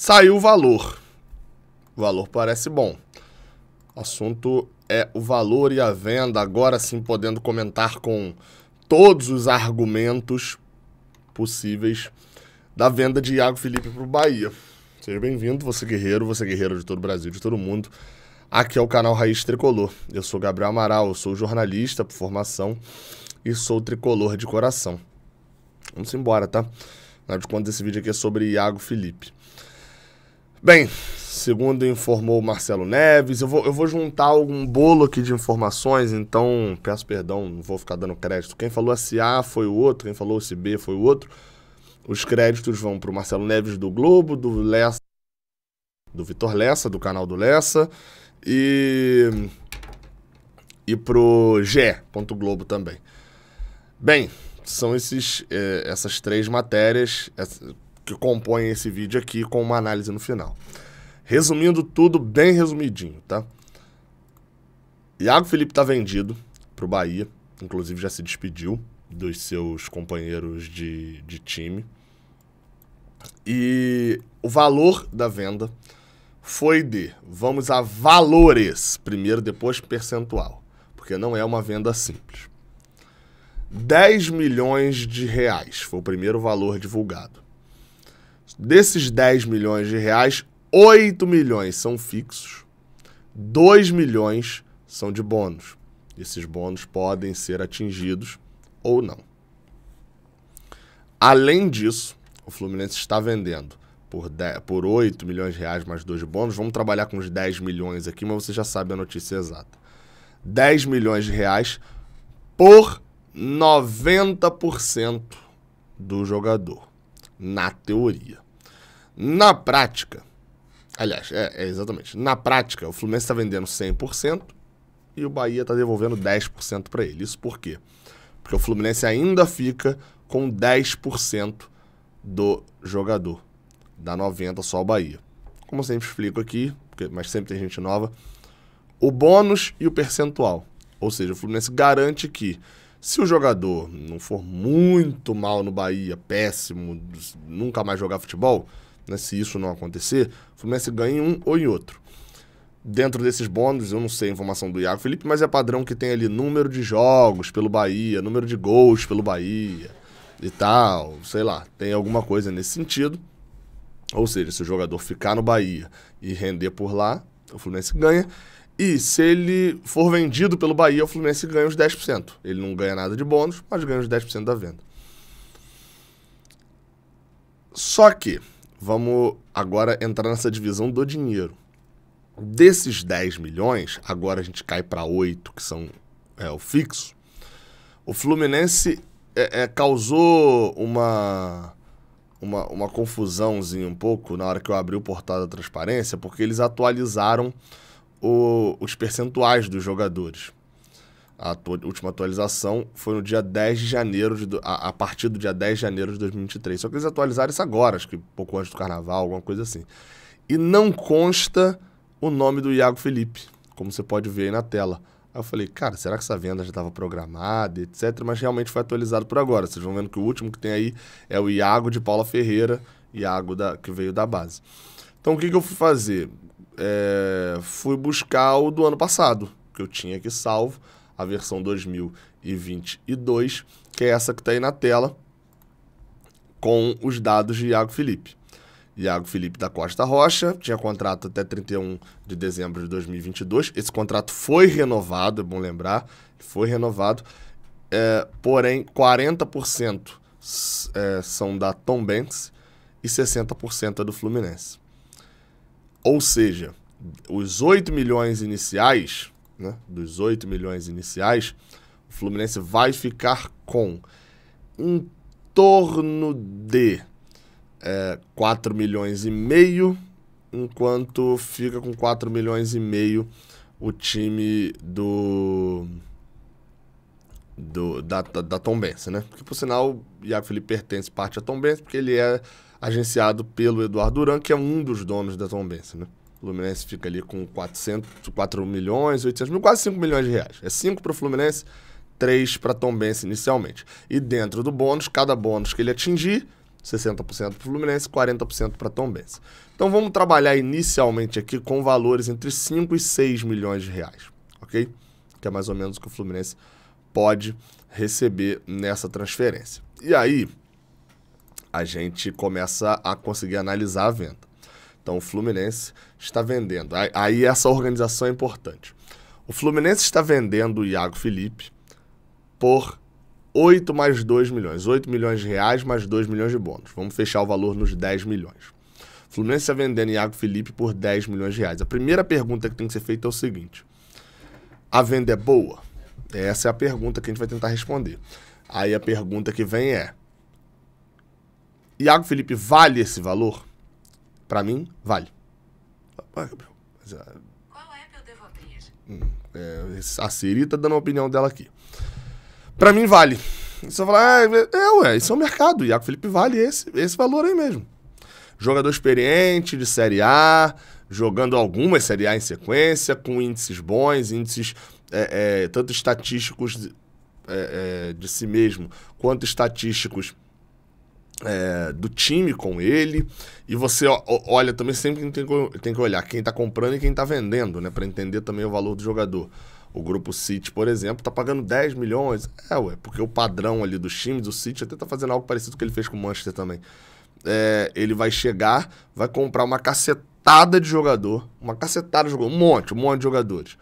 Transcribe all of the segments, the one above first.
Saiu o valor. O valor parece bom. O assunto é o valor e a venda, agora sim podendo comentar com todos os argumentos possíveis da venda de Iago Felipe para o Bahia. Seja bem-vindo, você guerreiro, você guerreiro de todo o Brasil, de todo o mundo. Aqui é o canal Raiz Tricolor. Eu sou Gabriel Amaral, eu sou jornalista por formação e sou tricolor de coração. Vamos embora, tá? Afinal de contas, esse vídeo aqui é sobre Iago Felipe. Bem, segundo informou Marcelo Neves, eu vou, eu vou juntar algum bolo aqui de informações, então peço perdão, não vou ficar dando crédito. Quem falou A foi o outro, quem falou B foi o outro. Os créditos vão para o Marcelo Neves do Globo, do Lessa, do Vitor Lessa, do canal do Lessa, e, e pro G.globo também. Bem, são esses, eh, essas três matérias. Essa, que compõem esse vídeo aqui com uma análise no final. Resumindo tudo bem resumidinho, tá? Iago Felipe tá vendido pro Bahia, inclusive já se despediu dos seus companheiros de, de time. E o valor da venda foi de, vamos a valores primeiro, depois percentual, porque não é uma venda simples. 10 milhões de reais foi o primeiro valor divulgado. Desses 10 milhões de reais, 8 milhões são fixos, 2 milhões são de bônus. Esses bônus podem ser atingidos ou não. Além disso, o Fluminense está vendendo por, 10, por 8 milhões de reais mais 2 de bônus. Vamos trabalhar com os 10 milhões aqui, mas você já sabe a notícia exata. 10 milhões de reais por 90% do jogador na teoria. Na prática, aliás, é, é exatamente, na prática, o Fluminense está vendendo 100% e o Bahia está devolvendo 10% para ele. Isso por quê? Porque o Fluminense ainda fica com 10% do jogador. Dá 90 só o Bahia. Como eu sempre explico aqui, porque, mas sempre tem gente nova, o bônus e o percentual. Ou seja, o Fluminense garante que se o jogador não for muito mal no Bahia, péssimo, nunca mais jogar futebol, né, se isso não acontecer, o Fluminense ganha em um ou em outro. Dentro desses bônus, eu não sei a informação do Iago Felipe, mas é padrão que tem ali número de jogos pelo Bahia, número de gols pelo Bahia e tal, sei lá, tem alguma coisa nesse sentido. Ou seja, se o jogador ficar no Bahia e render por lá, o Fluminense ganha. E se ele for vendido pelo Bahia, o Fluminense ganha os 10%. Ele não ganha nada de bônus, mas ganha os 10% da venda. Só que, vamos agora entrar nessa divisão do dinheiro. Desses 10 milhões, agora a gente cai para 8, que são é, o fixo. O Fluminense é, é, causou uma, uma, uma confusãozinha um pouco na hora que eu abri o portal da transparência, porque eles atualizaram o, os percentuais dos jogadores. A última atualização foi no dia 10 de janeiro, de, a, a, partir do dia 10 de janeiro de 2023. Só que eles atualizaram isso agora, acho que pouco antes do carnaval, alguma coisa assim. E não consta o nome do Iago Felipe, como você pode ver aí na tela. Aí eu falei, cara, será que essa venda já estava programada, etc? Mas realmente foi atualizado por agora. Vocês vão vendo que o último que tem aí é o Iago de Paula Ferreira, Iago da, que veio da base. Então o que, que eu fui fazer? É, fui buscar o do ano passado, que eu tinha aqui salvo, a versão 2022, que é essa que está aí na tela, com os dados de Iago Felipe. Iago Felipe da Costa Rocha, tinha contrato até 31 de dezembro de 2022. Esse contrato foi renovado, é bom lembrar, foi renovado. É, porém, 40% é, são da Tom Banks e 60% é do Fluminense. Ou seja, os 8 milhões iniciais, né, dos 8 milhões iniciais, o Fluminense vai ficar com em torno de é, 4 milhões e meio, enquanto fica com 4 milhões e meio o time do, do da, da, da Tombense, né? Porque, por sinal, o Iago Felipe pertence parte à Tombense, porque ele é agenciado pelo Eduardo Duran, que é um dos donos da Tombense, né? O Fluminense fica ali com 400, 4 milhões, 800 mil, quase 5 milhões de reais. É 5 para o Fluminense, 3 para a Tombense inicialmente. E dentro do bônus, cada bônus que ele atingir, 60% para o Fluminense, 40% para a Tombense. Então vamos trabalhar inicialmente aqui com valores entre 5 e 6 milhões de reais, ok? Que é mais ou menos o que o Fluminense pode receber nessa transferência. E aí, a gente começa a conseguir analisar a venda. Então o Fluminense está vendendo. Aí essa organização é importante. O Fluminense está vendendo o Iago Felipe por 8 mais 2 milhões. 8 milhões de reais mais 2 milhões de bônus. Vamos fechar o valor nos 10 milhões. O Fluminense está vendendo Iago Felipe por 10 milhões de reais. A primeira pergunta que tem que ser feita é o seguinte: a venda é boa? Essa é a pergunta que a gente vai tentar responder. Aí a pergunta que vem é: Iago Felipe vale esse valor? Para mim, vale. Ah, Qual app eu devo abrir? Hum, é, a Siri tá dando a opinião dela aqui. Para mim, vale. Você fala, ah, é, é, ué, isso é o mercado. Iago Felipe vale esse, esse valor aí mesmo. Jogador experiente de Série A, jogando algumas Série A em sequência, com índices bons, índices é, é, tanto estatísticos de, é, é, de si mesmo, quanto estatísticos é, do time com ele. E você ó, olha também, sempre tem que, tem que olhar quem está comprando e quem está vendendo, né? Para entender também o valor do jogador. O grupo City, por exemplo, está pagando 10 milhões. É, ué, porque o padrão ali dos times, o City até está fazendo algo parecido com o que ele fez com o Manchester também. É, ele vai chegar, vai comprar uma cacetada de jogador, uma cacetada de jogador, um monte, um monte de jogadores.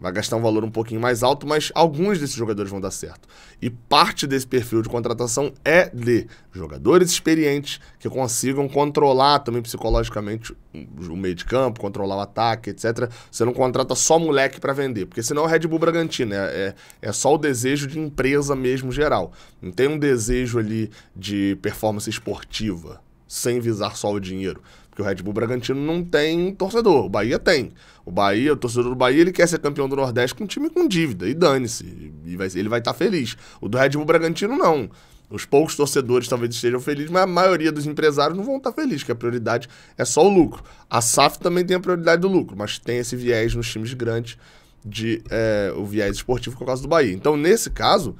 Vai gastar um valor um pouquinho mais alto, mas alguns desses jogadores vão dar certo. E parte desse perfil de contratação é de jogadores experientes que consigam controlar também psicologicamente o meio de campo, controlar o ataque, etc. Você não contrata só moleque para vender, porque senão é o Red Bull Bragantino. É, é, é só o desejo de empresa mesmo geral. Não tem um desejo ali de performance esportiva sem visar só o dinheiro. Porque o Red Bull Bragantino não tem torcedor, o Bahia tem. O Bahia, o torcedor do Bahia, ele quer ser campeão do Nordeste com um time com dívida, e dane-se, ele vai estar tá feliz. O do Red Bull Bragantino, não. Os poucos torcedores talvez estejam felizes, mas a maioria dos empresários não vão estar tá felizes, que a prioridade é só o lucro. A SAF também tem a prioridade do lucro, mas tem esse viés nos times grandes, de é, o viés esportivo por causa do Bahia. Então, nesse caso,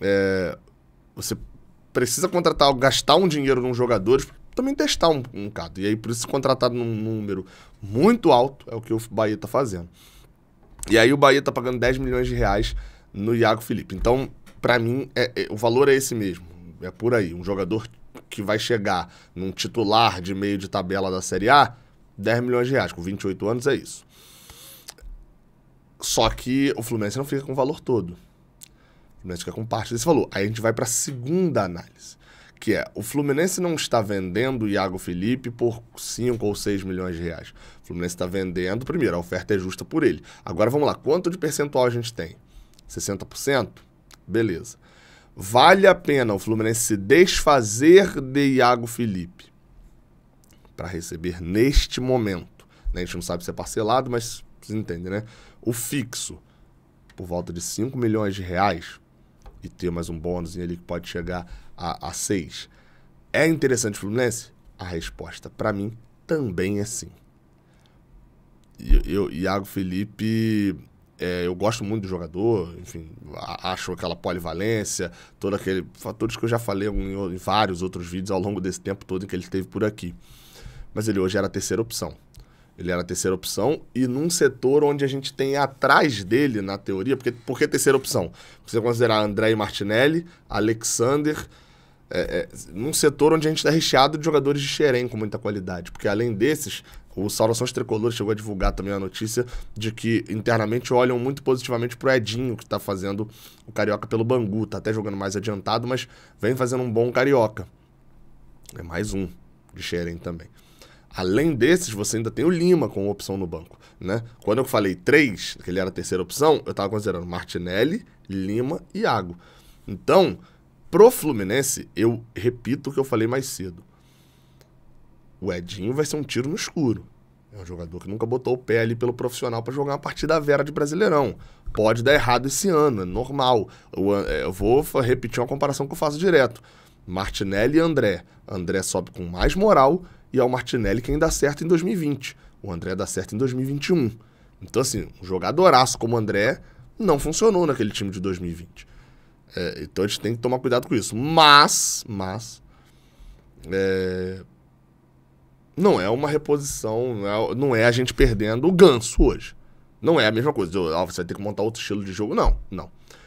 é, você precisa contratar, gastar um dinheiro num jogadores também testar um, um E aí, por isso, contratado num número muito alto é o que o Bahia tá fazendo. E aí, o Bahia tá pagando 10 milhões de reais no Iago Felipe. Então, para mim, é, é, o valor é esse mesmo. É por aí. Um jogador que vai chegar num titular de meio de tabela da Série A, 10 milhões de reais. Com 28 anos, é isso. Só que o Fluminense não fica com o valor todo. O Fluminense fica com parte desse valor. Aí a gente vai para a segunda análise que é o Fluminense não está vendendo o Iago Felipe por 5 ou 6 milhões de reais. O Fluminense está vendendo, primeiro, a oferta é justa por ele. Agora vamos lá, quanto de percentual a gente tem? 60%? Beleza. Vale a pena o Fluminense se desfazer de Iago Felipe para receber neste momento. Né? A gente não sabe se é parcelado, mas vocês entendem, né? O fixo, por volta de 5 milhões de reais, e ter mais um bônus ali que pode chegar a, a seis, é interessante o Fluminense? A resposta para mim também é sim. Eu, Iago Felipe, é, eu gosto muito do jogador, enfim, acho aquela polivalência, todo aquele fatores que eu já falei em, em vários outros vídeos ao longo desse tempo todo em que ele esteve por aqui. Mas ele hoje era a terceira opção. Ele era a terceira opção e num setor onde a gente tem atrás dele, na teoria, porque por que terceira opção? Você considerar André e Martinelli, Alexander, é, é, num setor onde a gente está recheado de jogadores de xerém com muita qualidade. Porque além desses, o Saudações Tricolor chegou a divulgar também a notícia de que internamente olham muito positivamente pro Edinho, que está fazendo o Carioca pelo Bangu. Tá até jogando mais adiantado, mas vem fazendo um bom Carioca. É mais um de xerém também. Além desses, você ainda tem o Lima com opção no banco, né? Quando eu falei três, que ele era a terceira opção, eu estava considerando Martinelli, Lima e Iago. Então, Pro Fluminense, eu repito o que eu falei mais cedo. O Edinho vai ser um tiro no escuro. É um jogador que nunca botou o pé ali pelo profissional para jogar uma partida vera de Brasileirão. Pode dar errado esse ano, é normal. Eu, é, eu, vou repetir uma comparação que eu faço direto. Martinelli e André. André sobe com mais moral e é o Martinelli quem dá certo em 2020. O André dá certo em 2021. Então, assim, um jogadoraço como o André não funcionou naquele time de 2020. É, então a gente tem que tomar cuidado com isso. Mas, mas, é, não é uma reposição, não é, não é, a gente perdendo o ganso hoje. Não é a mesma coisa. Ah, você vai ter que montar outro estilo de jogo. Não, não.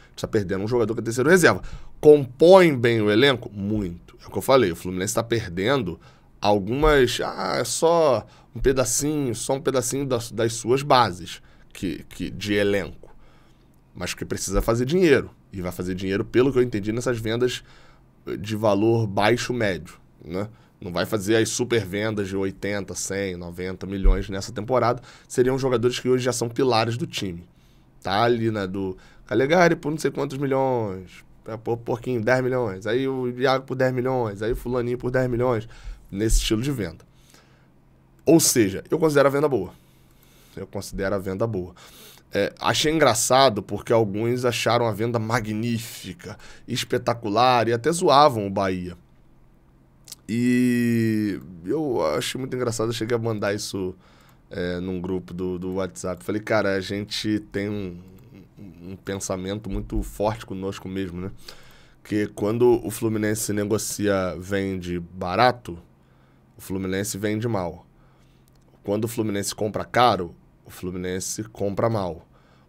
Você está perdendo um jogador que é terceiro reserva. Compõe bem o elenco? Muito. É o que eu falei. O Fluminense está perdendo algumas. Ah, é só um pedacinho, só um pedacinho das, das suas bases que, que de elenco. Mas que precisa fazer dinheiro e vai fazer dinheiro, pelo que eu entendi, nessas vendas eh, de valor baixo médio, né? Não vai fazer as super vendas de 80, 100, 90 milhões nessa temporada. Seriam jogadores que hoje já são pilares do time. Tá ali, né? Do Calegari por não sei quantos milhões, é, por Porquinho 10 milhões, aí o Iago por 10 milhões, aí o Fulaninho por 10 milhões, nesse estilo de venda. Ou seja, eu considero a venda boa. Eu considero a venda boa. É, achei engraçado porque alguns acharam a venda magnífica, espetacular e até zoavam o Bahia. E eu achei muito engraçado, eu cheguei a mandar isso é, num grupo do, do WhatsApp. Falei, cara, a gente tem um, um pensamento muito forte conosco mesmo, né? Que quando o Fluminense negocia, vende barato, o Fluminense vende mal. Quando o Fluminense compra caro, o Fluminense compra mal.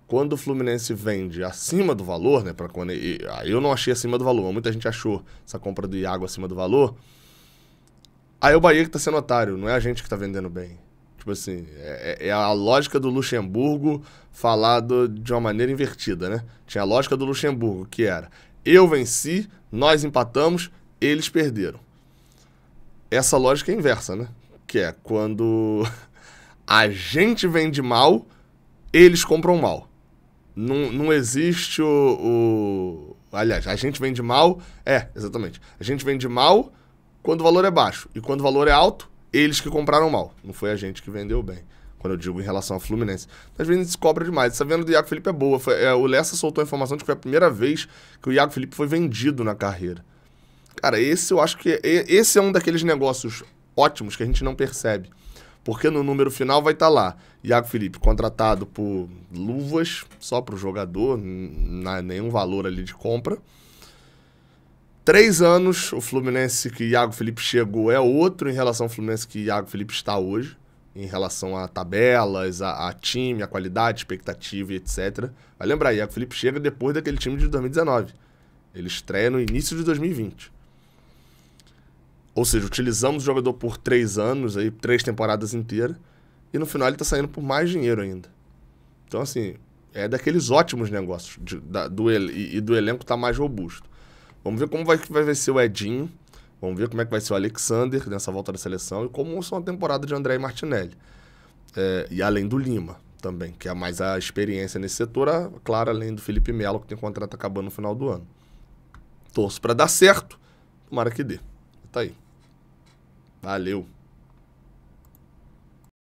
Quando o Fluminense vende acima do valor, né? Pra quando, eu não achei acima do valor, muita gente achou essa compra do Iago acima do valor. Aí é o Bahia que tá sendo otário, não é a gente que tá vendendo bem. Tipo assim, é, é, é, a lógica do Luxemburgo falado de uma maneira invertida, né? Tinha a lógica do Luxemburgo, que era eu venci, nós empatamos, eles perderam. Essa lógica é inversa, né? Que é quando a gente vende mal, eles compram mal. Não, não existe o, o. Aliás, a gente vende mal. É, exatamente. A gente vende mal quando o valor é baixo. E quando o valor é alto, eles que compraram mal. Não foi a gente que vendeu bem. Quando eu digo em relação ao Fluminense. Às vezes a gente se cobra demais. Essa tá venda do Iago Felipe é boa. Foi, é, o Lessa soltou a informação de que foi a primeira vez que o Iago Felipe foi vendido na carreira. Cara, esse eu acho que. É, esse é um daqueles negócios ótimos que a gente não percebe. Porque no número final vai estar tá lá. Iago Felipe, contratado por luvas, só para o jogador, não nenhum valor ali de compra. Três anos, o Fluminense que Iago Felipe chegou é outro em relação ao Fluminense que Iago Felipe está hoje, em relação a tabelas, a, a time, a qualidade, expectativa e etc. Vai lembrar, Iago Felipe chega depois daquele time de 2019. Ele estreia no início de 2020. Ou seja, utilizamos o jogador por três anos, aí, três temporadas inteiras, e no final ele está saindo por mais dinheiro ainda. Então, assim, é daqueles ótimos negócios de, da, do ele, e, e, do elenco tá mais robusto. Vamos ver como vai, vai ser o Edinho, vamos ver como é que vai ser o Alexander nessa volta da seleção e como são a temporada de André e Martinelli. É, e além do Lima também, que é mais a experiência nesse setor, a, claro, além do Felipe Melo, que tem contrato acabando no final do ano. Torço para dar certo, tomara que dê. Tá aí. Valeu!